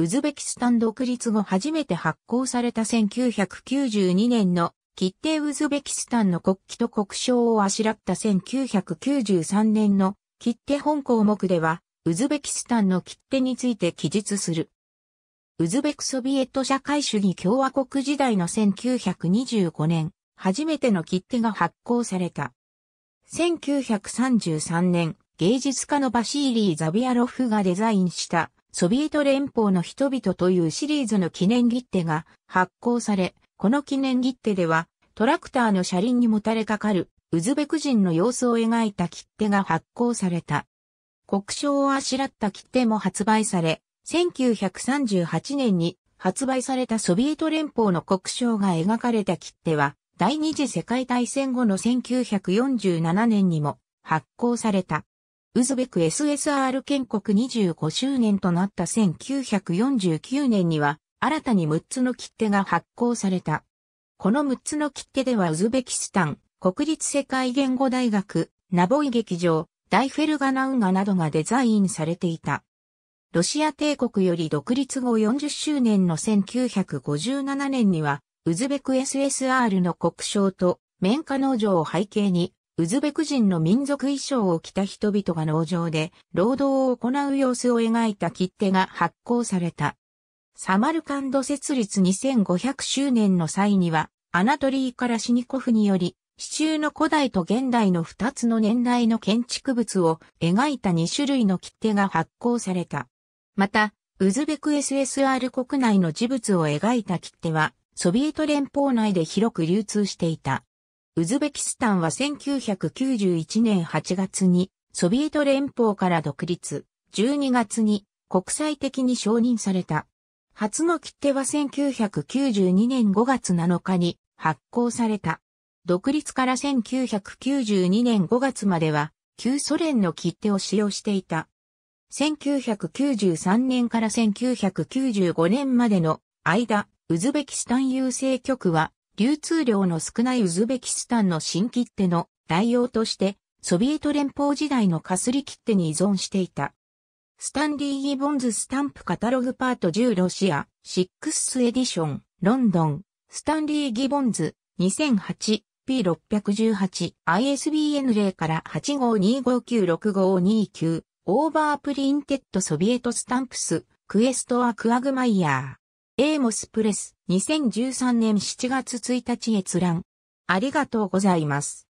ウズベキスタン独立後初めて発行された1992年の切手ウズベキスタンの国旗と国章をあしらった1993年の切手本項目では、ウズベキスタンの切手について記述する。ウズベクソビエト社会主義共和国時代の1925年、初めての切手が発行された。1933年、芸術家のバシーリー・ザビアロフがデザインしたソビエト連邦の人々というシリーズの記念切手が発行され、この記念切手では、トラクターの車輪にもたれかかる、ウズベク人の様子を描いた切手が発行された。国章をあしらった切手も発売され、1938年に発売されたソビエト連邦の国章が描かれた切手は、第二次世界大戦後の1947年にも発行された。ウズベク SSR 建国25周年となった1949年には、新たに6つの切手が発行された。この6つの切手ではウズベキスタン、国立世界言語大学、ナボイ劇場、ダイフェルガナウンガなどがデザインされていた。ロシア帝国より独立後40周年の1957年には、ウズベク SSR の国章と、綿花農場を背景に、ウズベク人の民族衣装を着た人々が農場で労働を行う様子を描いた切手が発行された。サマルカンド設立2500周年の際には、アナトリーからシニコフにより、市中の古代と現代の2つの年代の建築物を描いた2種類の切手が発行された。また、ウズベク SSR 国内の事物を描いた切手は、ソビエト連邦内で広く流通していた。ウズベキスタンは1991年8月にソビエト連邦から独立、12月に国際的に承認された。初の切手は1992年5月7日に発行された。独立から1992年5月までは旧ソ連の切手を使用していた。1993年から1995年までの間、ウズベキスタン郵政局は流通量の少ないウズベキスタンの新切手の代用として、ソビエト連邦時代のかすり切手に依存していた。スタンリー・ギボンズ・スタンプ・カタログ・パート10ロシア、6エディション、ロンドン、スタンリー・ギボンズ、2008、P618、ISBN 0から852596529、オーバープリンテッドソビエトスタンプス、クエストア・クアグマイヤー。エーモスプレス2013年7月1日閲覧。ありがとうございます。